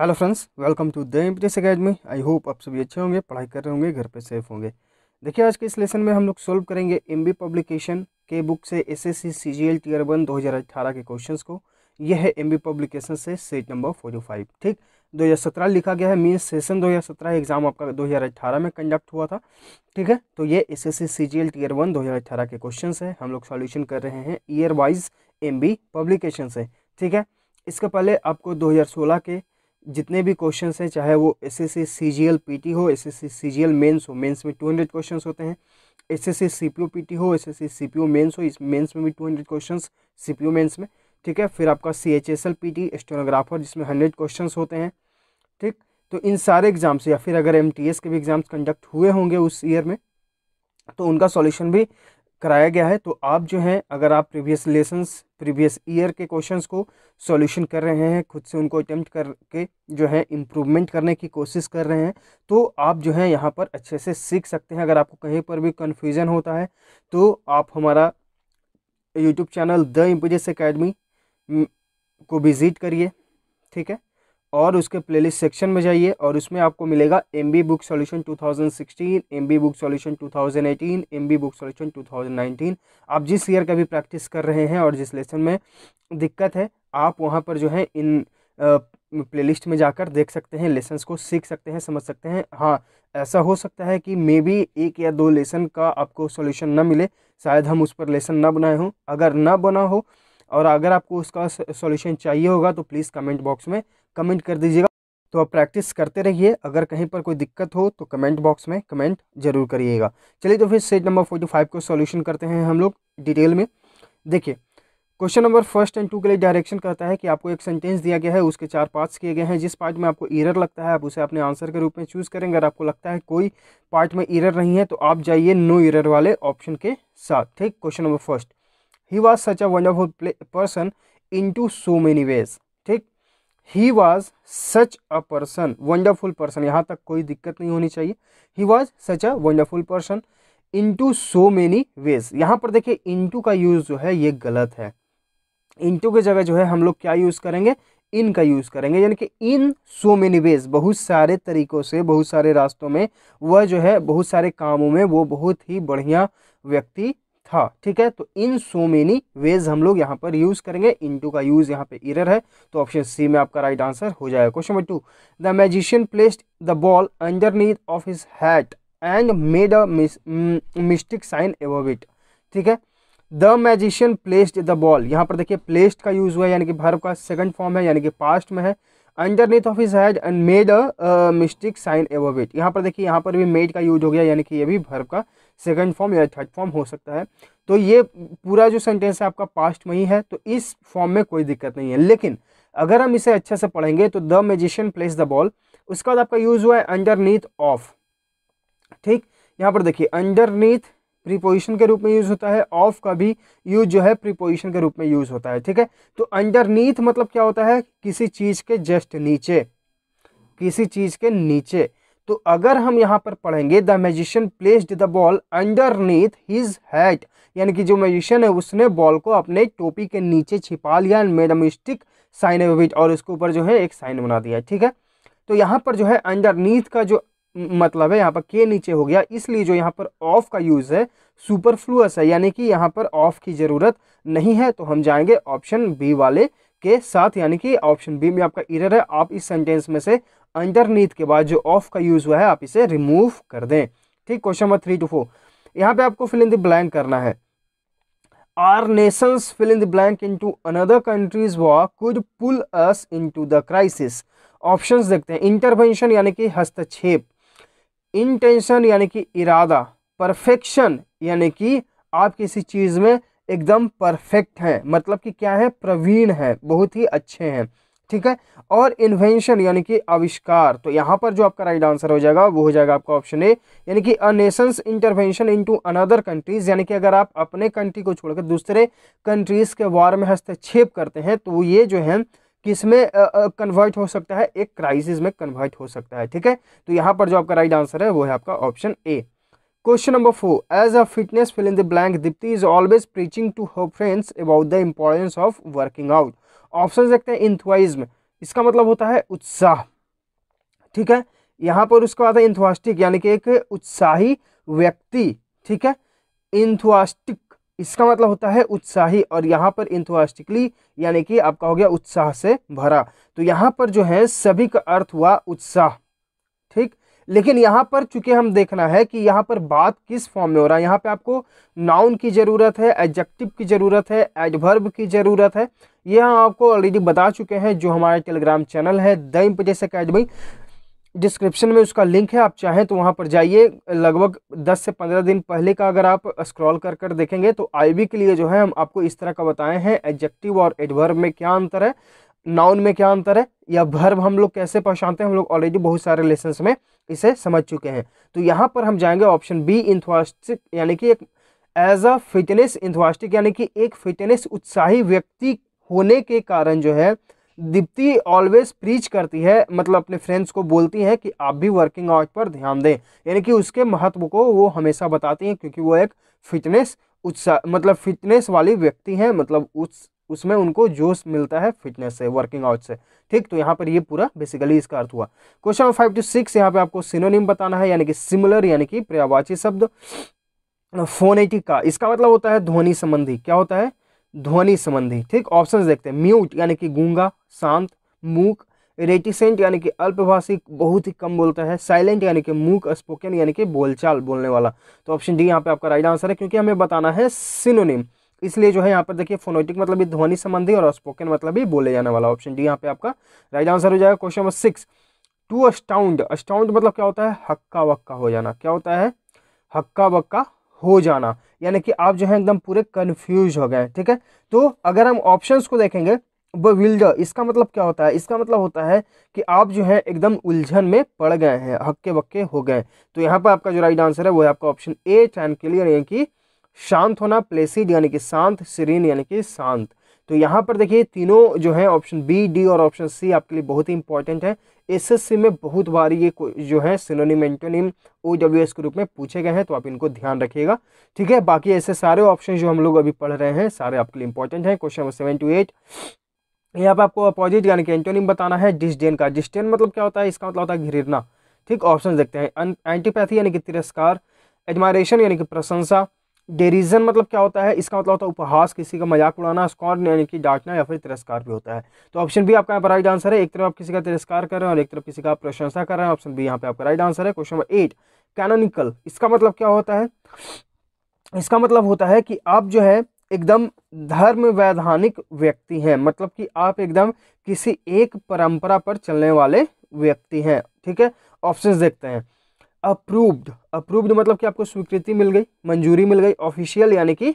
hello friends welcome to the Empress Academy I hope आप सभी अच्छे होंगे पढ़ाई कर रहे होंगे घर पे सेफ होंगे देखिए आज के इस लेसन में हम लोग सोल्व करेंगे एम बी पब्लिकेशन के बुक से S S C C G L tier one दो हज़ार के क्वेश्चंस को यह है एम बी पब्लिकेशन से सेट नंबर फोर फाइव ठीक दो हज़ार सत्रह लिखा गया है मीन सेशन दो हज़ार सत्रह एग्जाम आपका दो हज़ार में कंडक्ट हुआ था ठीक है तो ये S S C C G L tier one दो हज़ार के क्वेश्चन है हम लोग सॉल्यूशन कर रहे हैं year wise M B publication से ठीक है इसके पहले आपको दो हज़ार सोलह के जितने भी क्वेश्चन हैं चाहे वो S S C C G L P T हो S S C C G L mains हो मेन्स में टू हंड्रेड क्वेश्चन होते हैं S S C C P O P T हो S S C C P O mains हो इस mains में भी two hundred question C P O mains में ठीक है फिर आपका C H S L P T stenographer जिसमें हंड्रेड क्वेश्चन होते हैं ठीक तो इन सारे एग्ज़ाम्स या फिर अगर एम टी एस के भी एग्ज़ाम्स कंडक्ट हुए होंगे उस ईयर में तो उनका सॉल्यूशन भी कराया गया है तो आप जो हैं अगर आप प्रीवियस लेसन्स प्रीवियस ईयर के क्वेश्चंस को सॉल्यूशन कर रहे हैं खुद से उनको अटैम्प्ट करके जो है इम्प्रूवमेंट करने की कोशिश कर रहे हैं तो आप जो है यहाँ पर अच्छे से सीख सकते हैं अगर आपको कहीं पर भी कन्फ्यूज़न होता है तो आप हमारा YouTube channel the Empress Academy को विज़िट करिए ठीक है और उसके प्लेलिस्ट सेक्शन में जाइए और उसमें आपको मिलेगा M B book solution 2016, M B book solution 2018, M B book solution 2019 आप जिस ईयर का भी प्रैक्टिस कर रहे हैं और जिस लेसन में दिक्कत है आप वहाँ पर जो है इन प्ले प्लेलिस्ट में जाकर देख सकते हैं लेसन को सीख सकते हैं समझ सकते हैं हाँ ऐसा हो सकता है कि मे बी एक या दो लेसन का आपको सोल्यूशन ना मिले शायद हम उस पर लेसन ना बनाए हों अगर ना बना हो और अगर आपको उसका सोल्यूशन चाहिए होगा तो प्लीज़ कमेंट बॉक्स में कमेंट कर दीजिएगा तो आप प्रैक्टिस करते रहिए अगर कहीं पर कोई दिक्कत हो तो कमेंट बॉक्स में कमेंट जरूर करिएगा चलिए तो फिर सेट नंबर फोर्टी फाइव को सॉल्यूशन करते हैं हम लोग डिटेल में देखिए question number first and two के लिए डायरेक्शन कहता है कि आपको एक सेंटेंस दिया गया है उसके चार पार्ट्स किए गए हैं जिस पार्ट में आपको ईरर लगता है आप उसे अपने आंसर के रूप में चूज़ करेंगे अगर आपको लगता है कोई पार्ट में ईरर नहीं है तो आप जाइए नो ईरर वाले ऑप्शन के साथ ठीक question number first he was such a wonderful person in to so many ways he was such a person wonderful person यहाँ तक कोई दिक्कत नहीं होनी चाहिए he was such a wonderful person in to so many ways यहाँ पर देखिए इंटू का यूज़ जो है ये गलत है इंटू की जगह जो है हम लोग क्या यूज़ करेंगे इन का यूज़ करेंगे यानी कि इन सो मेनी वेज बहुत सारे तरीक़ों से बहुत सारे रास्तों में वह जो है बहुत सारे कामों में वो बहुत ही बढ़िया व्यक्ति था ठीक है तो इन सो मेनी वेज हम लोग यहाँ पर यूज़ करेंगे इन टू का यूज़ यहाँ पे इरर है तो ऑप्शन सी में आपका राइट आंसर हो जाएगा question number two the magician placed the ball underneath of his hat and made a mystic sign above it ठीक है the magician placed the ball यहाँ पर देखिए प्लेस्ड का यूज़ हुआ है यानी कि भर्व का सेकंड फॉर्म है यानी कि पास्ट में है underneath of his head and made a mystic sign above it यहाँ पर देखिए यहाँ पर भी मेड का यूज हो गया यानी कि ये भी भर्व का सेकंड फॉर्म या थर्ड फॉर्म हो सकता है तो ये पूरा जो सेंटेंस है आपका पास्ट में ही है तो इस फॉर्म में कोई दिक्कत नहीं है लेकिन अगर हम इसे अच्छे से पढ़ेंगे तो the magician place the ball उसके बाद आपका यूज़ हुआ है अंडर ऑफ ठीक यहाँ पर देखिए अंडर प्रीपोजिशन के रूप में यूज़ होता है ऑफ का भी यूज जो है प्रीपोजिशन के रूप में यूज़ होता है ठीक है तो अंडर मतलब क्या होता है किसी चीज़ के जस्ट नीचे किसी चीज़ के नीचे तो अगर हम यहाँ पर पढ़ेंगे the magician placed the ball neath his hat यानी कि जो मैजिशियन है उसने बॉल को अपने टोपी के नीचे छिपा लिया and made mystic sign above it और उसके ऊपर जो है एक साइन बना दिया ठीक है तो यहाँ पर जो है अंडर नीथ का जो मतलब है यहाँ पर के नीचे हो गया इसलिए जो यहाँ पर ऑफ का यूज़ है सुपरफ्लूअस है यानी कि यहाँ पर ऑफ की ज़रूरत नहीं है तो हम जाएंगे ऑप्शन बी वाले के साथ यानी कि ऑप्शन बी में आपका इरर है आप इस सेंटेंस में से अंडरनीथ के बाद जो ऑफ का यूज़ हुआ है आप इसे रिमूव कर दें ठीक question number three to four यहाँ पे आपको फिल इन द ब्लैंक करना है our nations fill in the blank into another countries war could pull us into the crisis options देखते हैं इंटरवेंशन यानी कि हस्तक्षेप इंटेंशन यानी कि इरादा परफेक्शन यानी कि आप किसी चीज़ में एकदम परफेक्ट हैं मतलब कि क्या है प्रवीण है बहुत ही अच्छे हैं ठीक है और इन्वेंशन यानी कि आविष्कार तो यहाँ पर जो आपका राइट आंसर हो जाएगा वो हो जाएगा आपका ऑप्शन ए यानी कि a nations intervention into another countries यानी कि अगर आप अपने कंट्री को छोड़कर दूसरे कंट्रीज के वार में हस्तक्षेप करते हैं तो ये जो है किसमें कन्वर्ट हो सकता है एक क्राइसिस में कन्वर्ट हो सकता है ठीक है तो यहाँ पर जो आपका राइट आंसर है वो है आपका option A question number four as a fitness fill in the blank Deepti is always preaching to her friends about the importance of working out option देखते हैं इंथवाइज्म इसका मतलब होता है उत्साह ठीक है यहाँ पर उसका आता है इंथुआस्टिक यानी कि एक उत्साही व्यक्ति ठीक है इंथुआस्टिक इसका मतलब होता है उत्साही और यहाँ पर इंथुआस्टिकली यानी कि आपका हो गया उत्साह से भरा तो यहाँ पर जो है सभी का अर्थ हुआ उत्साह लेकिन यहाँ पर चूंकि हम देखना है कि यहाँ पर बात किस फॉर्म में हो रहा है यहाँ पे आपको नाउन की ज़रूरत है एडजेक्टिव की ज़रूरत है एडवर्ब की ज़रूरत है ये हम आपको ऑलरेडी बता चुके हैं जो हमारा टेलीग्राम चैनल है द इम्पजेस अकेडमी डिस्क्रिप्शन में उसका लिंक है आप चाहें तो वहाँ पर जाइए लगभग दस से पंद्रह दिन पहले का अगर आप स्क्रॉल कर कर देखेंगे तो आई के लिए जो है हम आपको इस तरह का बताए हैं एडजेक्टिव और एडवर्ब में क्या अंतर है नाउन में क्या अंतर है या भर्ब हम लोग कैसे पहचानते हैं हम लोग ऑलरेडी बहुत सारे लेसन्स में इसे समझ चुके हैं तो यहाँ पर हम जाएंगे ऑप्शन बी इंथवास्टिक यानी कि एक एज अ फिटनेस इंथवास्टिक यानी कि एक फिटनेस उत्साही व्यक्ति होने के कारण जो है दीप्ति ऑलवेज प्रीच करती है मतलब अपने फ्रेंड्स को बोलती हैं कि आप भी वर्किंग आउट पर ध्यान दें यानी कि उसके महत्व को वो हमेशा बताती हैं क्योंकि वो एक फिटनेस उत्साह मतलब फिटनेस वाली व्यक्ति हैं मतलब उस उसमें उनको जोश मिलता है फिटनेस से वर्किंग आउट से ठीक तो यहाँ पर ये पूरा बेसिकली इसका अर्थ हुआ question number five to six यहाँ पे आपको सिनोनिम बताना है यानी कि सिमिलर यानी कि पर्यावाची शब्द का इसका मतलब होता है ध्वनि संबंधी क्या होता है ध्वनि संबंधी ठीक ऑप्शन देखते हैं म्यूट यानी कि गूंगा शांत मूक रेटिसेंट यानी कि अल्पभाषी बहुत ही कम बोलता है साइलेंट यानी कि मूक स्पोकन यानी कि बोलचाल बोलने वाला तो ऑप्शन डी यहाँ पे आपका राइट आंसर है क्योंकि हमें बताना है सिनोनिम इसलिए जो है यहाँ पर देखिए फोनोटिक मतलब भी ध्वनि संबंधी और स्पोकन मतलब भी बोले जाने वाला ऑप्शन डी यहाँ पे आपका राइट आंसर हो जाएगा question number six to astound astound मतलब क्या होता है हक्का वक्का हो जाना क्या होता है हक्का वक्का हो जाना यानी कि आप जो है एकदम पूरे कन्फ्यूज हो गए ठीक है तो अगर हम ऑप्शन को देखेंगे बिल्डर इसका मतलब क्या होता है इसका मतलब होता है कि आप जो है एकदम उलझन में पड़ गए हैं हक्के बक्के हो गए तो यहाँ पर आपका जो राइट आंसर है वो है आपका ऑप्शन ए टैन के लिए यानी कि शांत होना प्लेसिड यानी कि शांत सीरीन यानी कि शांत तो यहाँ पर देखिए तीनों जो है ऑप्शन बी डी और ऑप्शन सी आपके लिए बहुत ही इंपॉर्टेंट है एसएससी में बहुत बार ये जो है synonym antonym O W S के रूप में पूछे गए हैं तो आप इनको ध्यान रखिएगा ठीक है बाकी ऐसे सारे ऑप्शन जो हम लोग अभी पढ़ रहे हैं सारे आपके लिए इंपॉर्टेंट हैं question number seven to eight यहाँ पर आपको अपोजिट यानी कि एंटोनिम बताना है डिस्डेन का डिस्टेन मतलब क्या होता है इसका मतलब होता है घिरना ठीक ऑप्शन देखते हैं एंटीपैथी यानी कि तिरस्कार एडमायरेशन यानी कि प्रशंसा डेरिजन मतलब क्या होता है इसका मतलब होता है उपहास किसी का मजाक उड़ाना स्कॉन यानी कि डांटना या फिर तिरस्कार भी होता है तो ऑप्शन बी आपका यहाँ पर राइट आंसर है एक तरफ आप किसी का तिरस्कार कर रहे हैं और एक तरफ किसी का प्रशंसा कर रहे हैं ऑप्शन बी यहाँ पे आपका राइट आंसर है क्वेश्चन नंबर एट कैनोनिकल इसका मतलब क्या होता है इसका मतलब होता है कि आप जो है एकदम धर्म वैधानिक व्यक्ति हैं मतलब कि आप एकदम किसी एक परंपरा पर चलने वाले व्यक्ति हैं ठीक है ऑप्शन देखते हैं अप्रूव्ड अप्रूव्ड मतलब कि आपको स्वीकृति मिल गई मंजूरी मिल गई ऑफिशियल यानी कि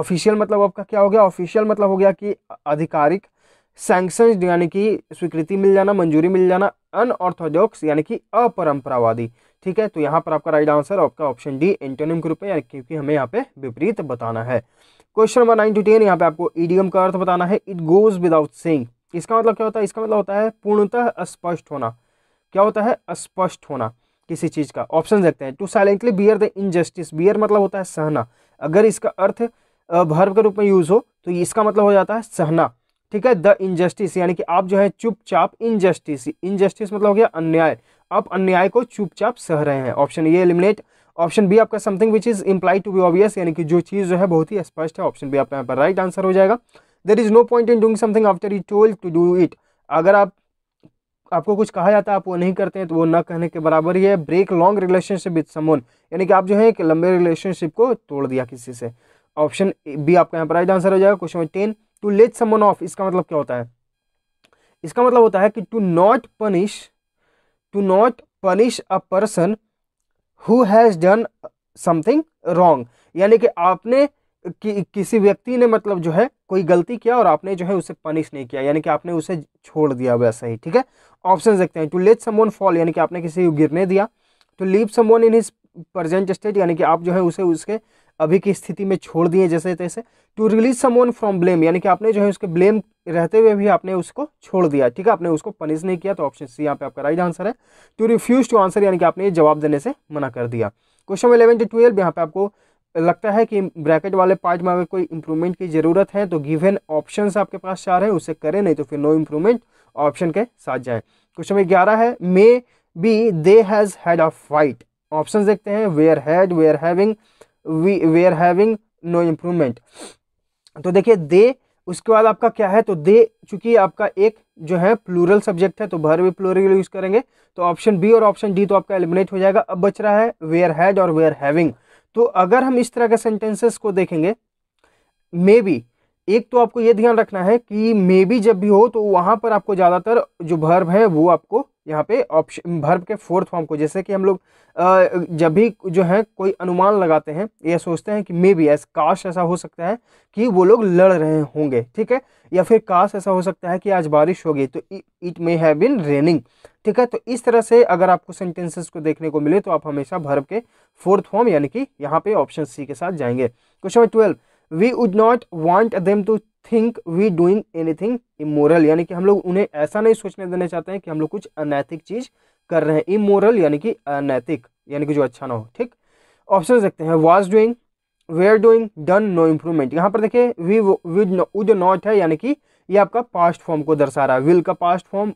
ऑफिशियल मतलब आपका क्या हो गया ऑफिशियल मतलब हो गया कि आधिकारिक सैंक्शन यानी कि स्वीकृति मिल जाना मंजूरी मिल जाना अनऑर्थोडॉक्स यानी कि अपरंपरावादी ठीक है तो यहाँ पर आपका राइट आंसर आपका ऑप्शन डी एंटोनियम के रूप में क्योंकि हमें यहाँ पे विपरीत बताना है question number nine to ten यहाँ पे आपको ईडीएम का अर्थ बताना है इट गोज विदाउट सेइंग इसका मतलब क्या होता है इसका मतलब होता है पूर्णतः स्पष्ट होना क्या होता है स्पष्ट होना किसी चीज़ का ऑप्शन देखते हैं to silently bear the injustice bear मतलब होता है सहना अगर इसका अर्थ भर्व के रूप में यूज़ हो तो इसका मतलब हो जाता है सहना ठीक है द इनजस्टिस यानी कि आप जो है चुपचाप इनजस्टिस इनजस्टिस मतलब हो गया अन्याय आप अन्याय को चुपचाप सह रहे हैं option A eliminate option B आपका something which is imply to be obvious यानी कि जो चीज़ जो है बहुत ही स्पष्ट है ऑप्शन बी आपका यहाँ पर राइट आंसर हो जाएगा there is no point in doing something after you told to do it अगर आप आपको कुछ कहा जाता है आप वो नहीं करते हैं तो वो ना कहने के बराबर ही है ब्रेक लॉन्ग रिलेशनशिप विद समोन यानी कि आप जो है एक लंबे रिलेशनशिप को तोड़ दिया किसी से ऑप्शन बी आपका यहाँ पर राइट आंसर हो जाएगा question number ten to let someone off इसका मतलब क्या होता है इसका मतलब होता है कि to not punish to not punish a person who has done something wrong यानी कि आपने कि किसी व्यक्ति ने मतलब जो है कोई गलती किया और आपने जो है उसे पनिश नहीं किया यानी कि आपने उसे छोड़ दिया वैसा ही ठीक है ऑप्शन देखते हैं टू लेट समोन फॉल यानी कि आपने किसी को गिरने दिया टू लीव समोन इन हिज प्रजेंट स्टेट यानी कि आप जो है उसे उसके अभी की स्थिति में छोड़ दिए जैसे तैसे to release someone from blame यानी कि आपने जो है उसके ब्लेम रहते हुए भी आपने उसको छोड़ दिया ठीक है आपने उसको पनिश नहीं किया तो ऑप्शन सी यहाँ पे आपका राइट आंसर है टू रिफ्यूज टू आंसर यानी कि आपने जवाब देने से मना कर दिया क्वेश्चन इलेवन टू ट्वेल्व यहाँ पे आपको लगता है कि ब्रैकेट वाले पार्ट में अगर कोई इंप्रूवमेंट की ज़रूरत है तो गिवन ऑप्शंस आपके पास चार हैं उसे करें नहीं तो फिर नो इम्प्रूवमेंट ऑप्शन के साथ जाए क्वेश्चन नंबर ग्यारह है may be they has had a fight option देखते हैं were had were having we were having no improvement तो देखिए दे उसके बाद आपका क्या है तो दे चूंकि आपका एक जो है प्लूरल सब्जेक्ट है तो भर भी प्लूरल यूज़ करेंगे तो ऑप्शन बी और ऑप्शन डी तो आपका एलिमिनेट हो जाएगा अब बच रहा है वेयर हैड और वेयर हैविंग तो अगर हम इस तरह के सेंटेंसेस को देखेंगे मे बी एक तो आपको ये ध्यान रखना है कि मे बी जब भी हो तो वहाँ पर आपको ज़्यादातर जो भर्व है वो आपको यहाँ पे ऑप्शन भर्ब के फोर्थ फॉर्म को जैसे कि हम लोग जब भी जो है कोई अनुमान लगाते हैं या सोचते हैं कि मे बी एस काश ऐसा हो सकता है कि वो लोग लड़ रहे होंगे ठीक है या फिर काश ऐसा हो सकता है कि आज बारिश होगी तो it may have been raining ठीक है तो इस तरह से अगर आपको सेंटेंसेस को देखने को मिले तो आप हमेशा भर्ब के फोर्थ फॉर्म यानी कि यहाँ पे ऑप्शन सी के साथ जाएंगे question number twelve we would not want them to think we doing anything immoral यानी कि हम लोग उन्हें ऐसा नहीं सोचने देना चाहते हैं कि हम लोग कुछ अनैतिक चीज़ कर रहे हैं इमोरल यानी कि अनैतिक यानी कि जो अच्छा ना हो ठीक ऑप्शन देखते हैं was doing we are doing done no improvement यहाँ पर देखिए वी वुड नॉट है यानी कि ये आपका पास्ट फॉर्म को दर्शा रहा है विल का पास्ट फॉर्म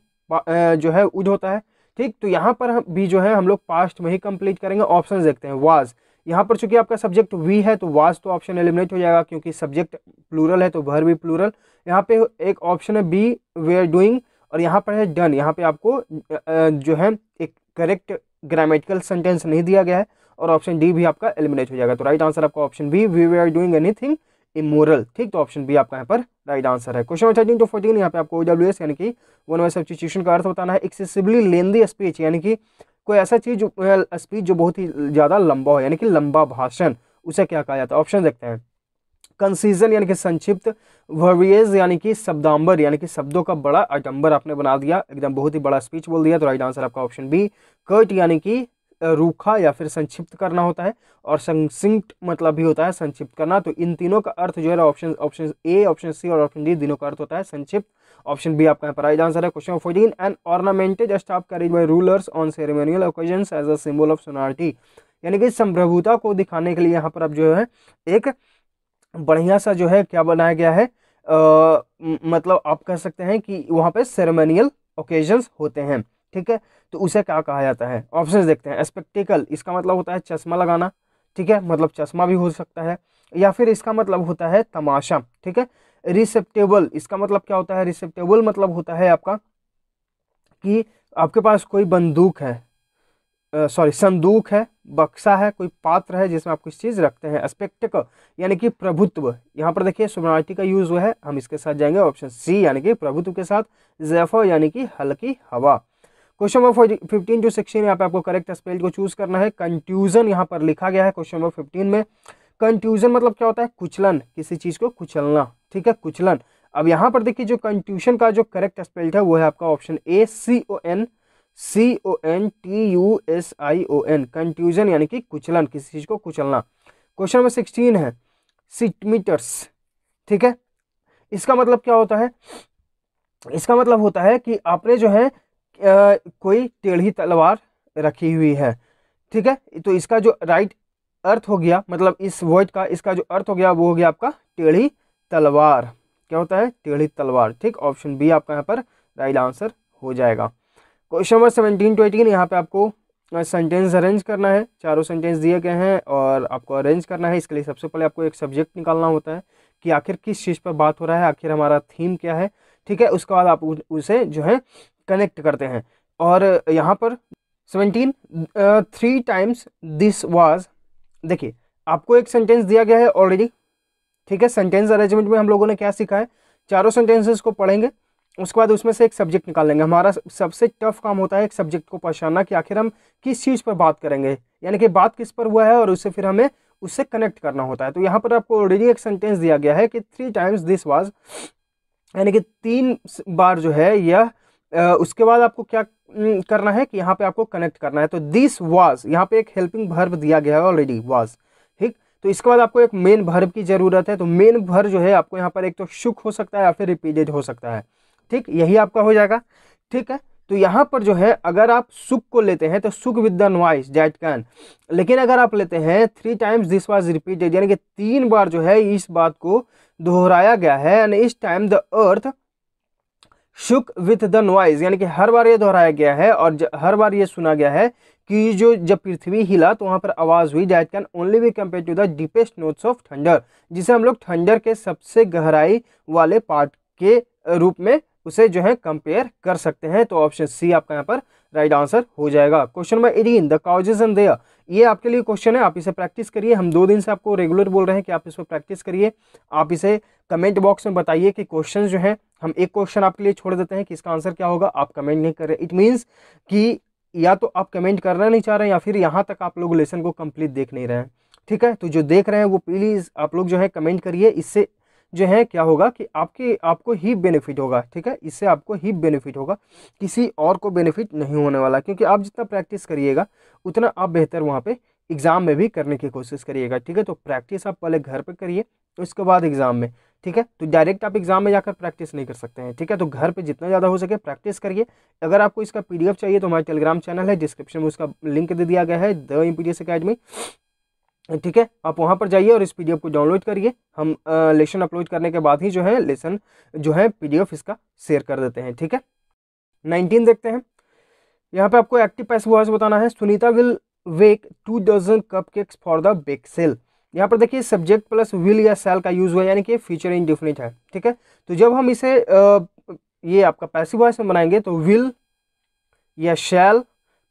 जो है उद होता है ठीक तो यहाँ पर भी जो है हम लोग पास्ट में ही कंप्लीट करेंगे ऑप्शन देखते हैं वाज यहाँ पर चूंकि आपका सब्जेक्ट वी है तो वाज तो ऑप्शन एलिमिनेट हो जाएगा क्योंकि सब्जेक्ट प्लूरल है तो भर भी प्लूरल यहाँ पे एक ऑप्शन है बी वे आर डूइंग और यहाँ पर है डन यहाँ पे आपको जो है एक करेक्ट ग्रामेटिकल सेंटेंस नहीं दिया गया है और ऑप्शन डी भी आपका एलिमिनेट हो जाएगा तो राइट आंसर आपका option B we way are doing any immoral ठीक तो ऑप्शन बी आपका यहाँ पर राइट आंसर है क्वेश्चन थर्टीन टू फोर्टीन यहाँ पे आपको ओ डब्ल्यू एस यानी कि वन वे सब्सिट्यूशन का अर्थ बताना है एक्सेसिबली लेंदी स्पीच यानी कि कोई ऐसा चीज स्पीच जो बहुत ही ज़्यादा लंबा हो यानी कि लंबा भाषण उसे क्या कहा जाता है ऑप्शन देखते हैं कंसीजन यानी कि संक्षिप्त वर्वियज यानी कि शब्दांबर यानी कि शब्दों का बड़ा आइटम्बर आपने बना दिया एकदम बहुत ही बड़ा स्पीच बोल दिया तो राइट आंसर आपका ऑप्शन बी कर्ट यानी कि रूखा या फिर संक्षिप्त करना होता है और संक्षिप्त मतलब भी होता है संक्षिप्त करना तो इन तीनों का अर्थ जो है option option A option C और ऑप्शन डी तीनों का अर्थ होता है संक्षिप्त ऑप्शन बी आपका यहाँ पर राइट आंसर है question number fourteen and ornamented staff carriage by rulers on ceremonial occasion as a symbol of सोनार्टी यानी कि संप्रभुता को दिखाने के लिए यहाँ पर अब जो है एक बढ़िया सा जो है क्या बनाया गया है आ, मतलब आप कह सकते हैं कि वहाँ पे सेरेमोनियल ओकेजन्स होते हैं ठीक है तो उसे क्या कहा जाता है ऑप्शन देखते हैं स्पेक्टिकल इसका मतलब होता है चश्मा लगाना ठीक है मतलब चश्मा भी हो सकता है या फिर इसका मतलब होता है तमाशा ठीक है रिसेप्टेबल इसका मतलब क्या होता है रिसेप्टेबल मतलब होता है आपका कि आपके पास कोई बंदूक है सॉरी संदूक है बक्सा है कोई पात्र है जिसमें आप कुछ चीज़ रखते हैं स्पेक्टिक यानी कि प्रभुत्व यहाँ पर देखिए सुमराटी का यूज़ हुआ है हम इसके साथ जाएंगे ऑप्शन सी यानी कि प्रभुत्व के साथ जैफो यानी कि हल्की हवा क्वेश्चन नंबर फिफ्टीन जो सेक्शन यहाँ पे आपको करेक्ट स्पेल को चूज करना है कंट्यूजन यहाँ पर लिखा गया है क्वेश्चन नंबर फिफ्टीन में कंट्यूजन मतलब क्या होता है कुचलन किसी चीज़ को कुचलना ठीक है कुचलन अब यहां पर देखिए जो कंट्यूशन का जो करेक्ट स्पेल्ट है वो है आपका option A C O N C O N T U S I O N contusion यानी कि कुचलन किसी चीज़ को कुचलना क्वेश्चन नंबर सिक्सटीन है सिटमीटर्स ठीक है इसका मतलब क्या होता है इसका मतलब होता है कि आपने जो है कोई टेढ़ी तलवार रखी हुई है ठीक है तो इसका जो राइट अर्थ हो गया मतलब इस वर्ड का इसका जो अर्थ हो गया वो हो गया आपका टेढ़ी तलवार क्या होता है टेढ़ी तलवार ठीक ऑप्शन बी आपका यहाँ पर राइट आंसर हो जाएगा question number seventeen to eighteen यहाँ पर आपको सेंटेंस अरेंज करना है चारों सेंटेंस दिए गए हैं और आपको अरेंज करना है इसके लिए सबसे पहले आपको एक सब्जेक्ट निकालना होता है कि आखिर किस चीज़ पर बात हो रहा है आखिर हमारा थीम क्या है ठीक है उसके बाद आप उसे जो है कनेक्ट करते हैं और यहाँ पर seventeen three times this was देखिए आपको एक सेंटेंस दिया गया है ऑलरेडी ठीक है सेंटेंस अरेंजमेंट में हम लोगों ने क्या सीखा है चारों सेंटेंसेस को पढ़ेंगे उसके बाद उसमें से एक सब्जेक्ट निकाल लेंगे हमारा सबसे टफ काम होता है एक सब्जेक्ट को पहचानना कि आखिर हम किस चीज़ पर बात करेंगे यानी कि बात किस पर हुआ है और उससे फिर हमें उससे कनेक्ट करना होता है तो यहाँ पर आपको ऑलरेडी एक सेंटेंस दिया गया है कि थ्री टाइम्स दिस वाज यानी कि तीन बार जो है यह उसके बाद आपको क्या करना है कि यहाँ पे आपको कनेक्ट करना है तो दिस वाज यहाँ पे एक हेल्पिंग भर्व दिया गया है ऑलरेडी वाज ठीक तो इसके बाद आपको एक मेन भर्व की ज़रूरत है तो मेन भर्व जो है आपको यहाँ पर एक तो शुक हो सकता है या फिर रिपीटेड हो सकता है ठीक यही आपका हो जाएगा ठीक है तो यहाँ पर जो है अगर आप सुख को लेते हैं तो shook with the noise that can लेकिन अगर आप लेते हैं three times this was repeated यानी कि तीन बार जो है इस बात को दोहराया गया है and this time the earth shook with the noise यानी कि हर बार ये दोहराया गया है और हर बार ये सुना गया है कि जो जब पृथ्वी हिला तो वहाँ पर आवाज़ हुई that can only be compare to the deepest notes of thunder जिसे हम लोग थंडर के सबसे गहराई वाले पार्ट के रूप में उसे जो है कंपेयर कर सकते हैं तो ऑप्शन सी आपका यहाँ पर राइट आंसर हो जाएगा question number eighteen the causes and there ये आपके लिए क्वेश्चन है आप इसे प्रैक्टिस करिए हम दो दिन से आपको रेगुलर बोल रहे हैं कि आप इसको प्रैक्टिस करिए आप इसे कमेंट बॉक्स में बताइए कि क्वेश्चन जो हैं हम एक क्वेश्चन आपके लिए छोड़ देते हैं कि इसका आंसर क्या होगा आप कमेंट नहीं कर रहे इट मीन्स कि या तो आप कमेंट करना नहीं चाह रहे हैं या फिर यहाँ तक आप लोग लेसन को कंप्लीट देख नहीं रहे हैं ठीक है तो जो देख रहे हैं वो प्लीज़ आप लोग जो है कमेंट करिए इससे जो है क्या होगा कि आपके आपको ही बेनिफिट होगा ठीक है इससे आपको ही बेनिफिट होगा किसी और को बेनिफिट नहीं होने वाला क्योंकि आप जितना प्रैक्टिस करिएगा उतना आप बेहतर वहाँ पे एग्ज़ाम में भी करने की कोशिश करिएगा ठीक है तो प्रैक्टिस आप पहले घर पर करिए उसके बाद एग्ज़ाम में ठीक है तो डायरेक्ट आप एग्जाम में जाकर प्रैक्टिस नहीं कर सकते हैं ठीक है तो घर पे जितना ज़्यादा हो सके प्रैक्टिस करिए अगर आपको इसका पीडीएफ चाहिए तो हमारे टेलीग्राम चैनल है डिस्क्रिप्शन में उसका लिंक दे दिया गया है द एमपीडीएस अकेडमी ठीक है आप वहाँ पर जाइए और इस पी को डाउनलोड करिए हम लेसन अपलोड करने के बाद ही जो है लेसन जो है पी इसका शेयर कर देते हैं ठीक है नाइनटीन देखते हैं यहाँ पे आपको एक्टिव पैसिव वॉइस बताना है Sunita will bake two dozen cupcakes for the bake sale यहाँ पर देखिए सब्जेक्ट प्लस विल या सेल का यूज़ हुआ यानी कि फ्यूचर इंडिफिनिट है ठीक है तो जब हम इसे ये आपका पैसिव वॉइस में बनाएंगे तो विल या shall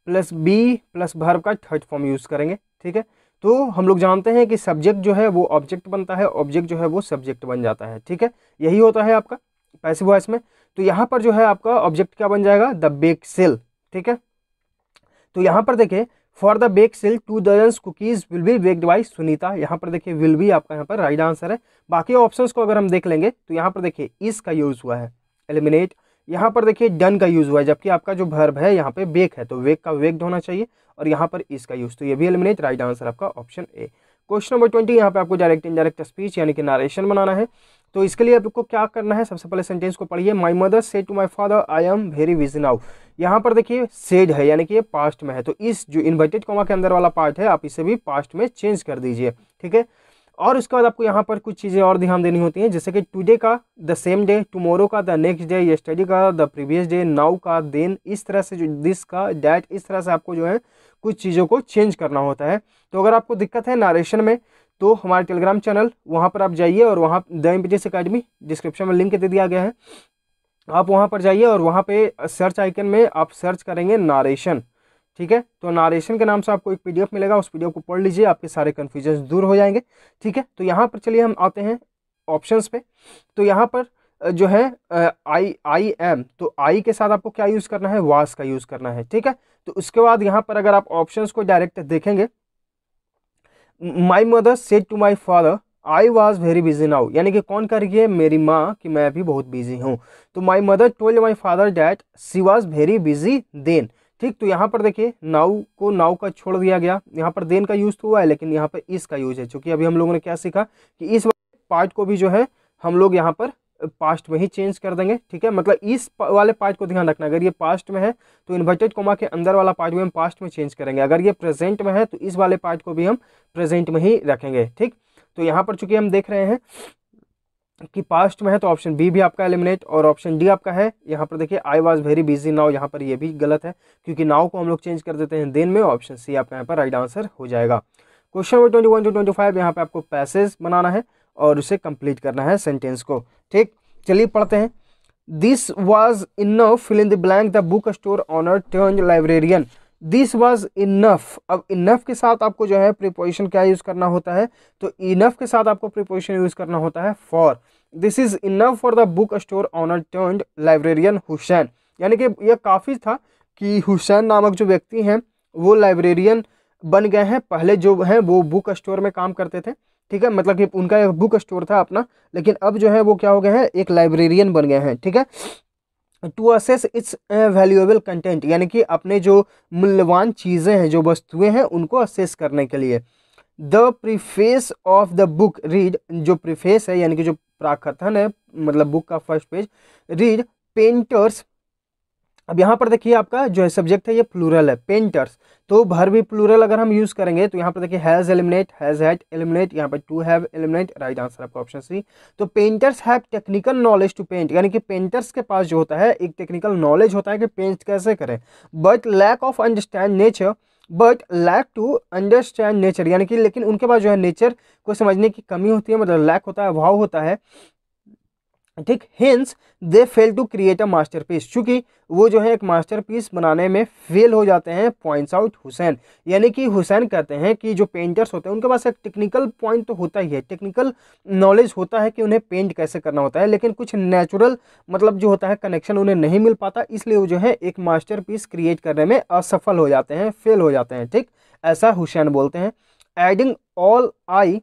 plus be plus verb का थर्ड फॉर्म यूज़ करेंगे ठीक है तो हम लोग जानते हैं कि सब्जेक्ट जो है वो ऑब्जेक्ट बनता है ऑब्जेक्ट जो है वो सब्जेक्ट बन जाता है ठीक है यही होता है आपका पैसिव वॉइस में तो यहाँ पर जो है आपका ऑब्जेक्ट क्या बन जाएगा द बेक सेल ठीक है तो यहाँ पर देखिए for the bake sale two दर्जन cookies will be baked by Sunita यहाँ पर देखिए विल बी आपका यहाँ पर राइट आंसर है बाकी ऑप्शन को अगर हम देख लेंगे तो यहाँ पर देखिए इस का यूज़ हुआ है एलिमिनेट यहाँ पर देखिए डन का यूज़ हुआ है जबकि आपका जो भर्ब है यहाँ पे बेक है तो वेक का वेक्ड होना चाहिए और यहाँ पर इसका यूज़ तो ये भी एलिमिनेट राइट आंसर आपका option A question number twenty यहाँ पे आपको डायरेक्ट इनडायरेक्ट स्पीच यानी कि नारेशन बनाना है तो इसके लिए आपको क्या करना है सबसे पहले सेंटेंस को पढ़िए my mother said to my father I am very busy now यहाँ पर देखिए सेड है यानी कि ये पास्ट में है तो इस जो इन्वर्टेड कॉमा के अंदर वाला पार्ट है आप इसे भी पास्ट में चेंज कर दीजिए ठीक है और उसके बाद आपको यहाँ पर कुछ चीज़ें और ध्यान देनी होती हैं जैसे कि टुडे का द सेम डे टुमोरो का द नेक्स्ट डे येस्टडी का द प्रीवियस डे नाउ का देन इस तरह से जो दिस का डैट इस तरह से आपको जो है कुछ चीज़ों को चेंज करना होता है तो अगर आपको दिक्कत है नारेशन में तो हमारे टेलीग्राम चैनल वहाँ पर आप जाइए और वहाँ द एमपीजेस अकेडमी डिस्क्रिप्शन में लिंक दे दिया गया है आप वहाँ पर जाइए और वहाँ पे सर्च आइकन में आप सर्च करेंगे नारेशन ठीक है तो नारेशन के नाम से आपको एक पीडीएफ मिलेगा उस पीडीएफ को पढ़ लीजिए आपके सारे कन्फ्यूजन दूर हो जाएंगे ठीक है तो यहाँ पर चलिए हम आते हैं ऑप्शंस पे तो यहाँ पर जो है आई आई एम तो आई के साथ आपको क्या यूज़ करना है वास का यूज़ करना है ठीक है तो उसके बाद यहाँ पर अगर आप ऑप्शंस को डायरेक्ट देखेंगे my mother said to my father I was very busy now यानी कि कौन कर रही है मेरी माँ कि मैं अभी बहुत बिजी हूँ तो my mother told my father that she was very busy then ठीक तो यहाँ पर देखिए नाउ को नाउ का छोड़ दिया गया यहाँ पर देन का यूज़ तो हुआ है लेकिन यहाँ पर इसका यूज़ है क्योंकि अभी हम लोगों ने क्या सीखा कि इस पार्ट को भी जो है हम लोग यहाँ पर पास्ट में ही चेंज कर देंगे ठीक है मतलब इस वाले पार्ट को ध्यान रखना अगर ये पास्ट में है तो इन्वर्टेड कोमा के अंदर वाला पार्ट भी हम पास्ट में चेंज करेंगे अगर ये प्रेजेंट में है तो इस वाले पार्ट को भी हम प्रेजेंट में ही रखेंगे ठीक तो यहाँ पर चूंकि हम देख रहे हैं कि पास्ट में है तो ऑप्शन बी भी आपका एलिमिनेट और ऑप्शन डी आपका है यहाँ पर देखिए I was very busy now यहाँ पर ये भी गलत है क्योंकि नाव को हम लोग चेंज कर देते हैं देन में ऑप्शन सी आपका यहाँ पर राइट आंसर हो जाएगा question number twenty one to twenty five यहाँ पर आपको पैसेज बनाना है और उसे कंप्लीट करना है सेंटेंस को ठीक चलिए पढ़ते हैं this was enough fill in the blank the bookstore owner turn librarian this was enough अब इनफ के साथ आपको जो है प्रिपोजिशन क्या यूज़ करना होता है तो इनफ के साथ आपको प्रिपोजिशन यूज़ करना होता है for this is enough for the bookstore owner turn librarian Hussain यानी कि यह काफ़ी था कि हुसैन नामक जो व्यक्ति हैं वो लाइब्रेरियन बन गए हैं पहले जो हैं वो बुक स्टोर में काम करते थे ठीक है मतलब कि उनका एक बुक स्टोर था अपना लेकिन अब जो है वो क्या हो गए हैं एक लाइब्रेरियन बन गए हैं ठीक है to assess its valuable content यानी कि अपने जो मूल्यवान चीज़ें हैं जो वस्तुएं हैं उनको असेस करने के लिए the preface of the book read जो प्रीफेस है यानी कि जो प्राकथन है मतलब बुक का फर्स्ट पेज रीड पेंटर्स अब यहाँ पर देखिए आपका जो है सब्जेक्ट है ये प्लूरल है पेंटर्स तो भर भी प्लूरल अगर हम यूज़ करेंगे तो यहाँ पर देखिए has eliminate has had eliminate यहाँ पर to have eliminate right answer आपका ऑप्शन सी तो painters have technical knowledge to paint यानी कि पेंटर्स के पास जो होता है एक टेक्निकल नॉलेज होता है कि पेंट कैसे करें but lack of understand nature but lack to understand nature यानी कि लेकिन उनके पास जो है नेचर को समझने की कमी होती है मतलब लैक होता है अभाव होता है ठीक hence they fail to create a masterpiece चूँकि वो जो है एक मास्टरपीस बनाने में फेल हो जाते हैं पॉइंट्स आउट हुसैन यानी कि हुसैन कहते हैं कि जो पेंटर्स होते हैं उनके पास एक टेक्निकल पॉइंट तो होता ही है टेक्निकल नॉलेज होता है कि उन्हें पेंट कैसे करना होता है लेकिन कुछ नेचुरल मतलब जो होता है कनेक्शन उन्हें नहीं मिल पाता इसलिए वो जो है एक मास्टर क्रिएट करने में असफल हो जाते हैं फेल हो जाते हैं ठीक ऐसा हुसैन बोलते हैं everything all I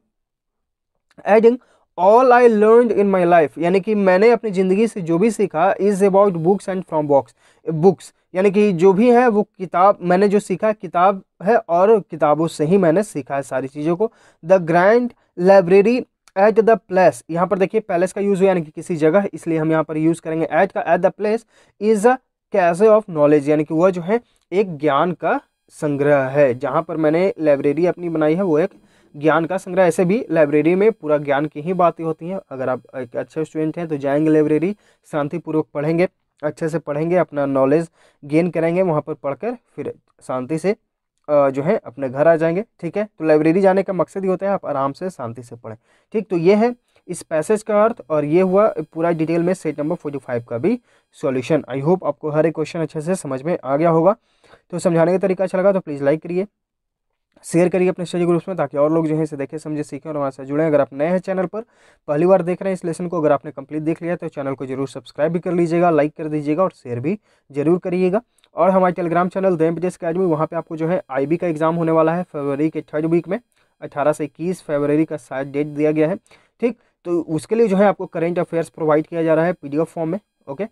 everything all I learn in my life यानी कि मैंने अपनी ज़िंदगी से जो भी सीखा is about books and from books books यानी कि जो भी है वो किताब मैंने जो सीखा किताब है और किताबों से ही मैंने सीखा है सारी चीज़ों को the grand library at the place यहाँ पर देखिए पैलेस का यूज़ हुआ यानी कि किसी जगह इसलिए हम यहाँ पर यूज़ करेंगे एट का at the place is a case of knowledge यानी कि वह जो है एक ज्ञान का संग्रह है जहाँ पर मैंने लाइब्रेरी अपनी बनाई है वो एक ज्ञान का संग्रह ऐसे भी लाइब्रेरी में पूरा ज्ञान की ही बातें होती हैं अगर आप एक अच्छे स्टूडेंट हैं तो जाएंगे लाइब्रेरी शांतिपूर्वक पढ़ेंगे अच्छे से पढ़ेंगे अपना नॉलेज गेन करेंगे वहाँ पर पढ़कर फिर शांति से जो है अपने घर आ जाएंगे ठीक है तो लाइब्रेरी जाने का मकसद ये होता है आप आराम से शांति से पढ़ें ठीक तो ये है इस पैसेज का अर्थ और ये हुआ पूरा डिटेल में सेट नंबर फोर्टी फाइव का भी सॉल्यूशन आई होप आपको हर एक क्वेश्चन अच्छे से समझ में आ गया होगा तो समझाने का तरीका अच्छा लगा तो प्लीज़ लाइक करिए शेयर करिए अपने स्टडी ग्रुप्स में ताकि और लोग जो है इसे देखें समझे सीखें और हमारे साथ जुड़ें अगर आप नए हैं चैनल पर पहली बार देख रहे हैं इस लेसन को अगर आपने कंप्लीट देख लिया तो चैनल को जरूर सब्सक्राइब भी कर लीजिएगा लाइक कर दीजिएगा और शेयर भी जरूर करिएगा और हमारे टेलीग्राम चैनल दैम एम अकेडमी वहाँ पर आपको जो है आई का एग्जाम होने वाला है फरवरी के थर्ड वीक में अठारह से इक्कीस फरवरी का शायद डेट दिया गया है ठीक तो उसके लिए जो है आपको करेंट अफेयर्स प्रोवाइड किया जा रहा है पी फॉर्म में ओके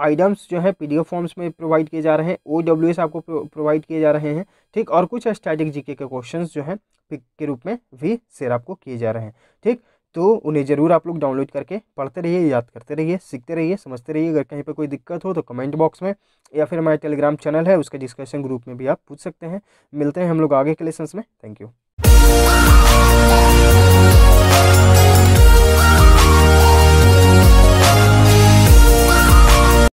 आइटम्स जो है पी फॉर्म्स में प्रोवाइड किए जा रहे हैं ओ आपको प्रोवाइड किए जा रहे हैं ठीक और कुछ स्टैटिक जीके के क्वेश्चन जो है पिक के रूप में भी शेयर आपको किए जा रहे हैं ठीक तो उन्हें ज़रूर आप लोग डाउनलोड करके पढ़ते रहिए याद करते रहिए सीखते रहिए समझते रहिए अगर कहीं पर कोई दिक्कत हो तो कमेंट बॉक्स में या फिर हमारा टेलीग्राम चैनल है उसके डिस्कशन ग्रुप में भी आप पूछ सकते हैं मिलते हैं हम लोग आगे के लेसन्स में थैंक यू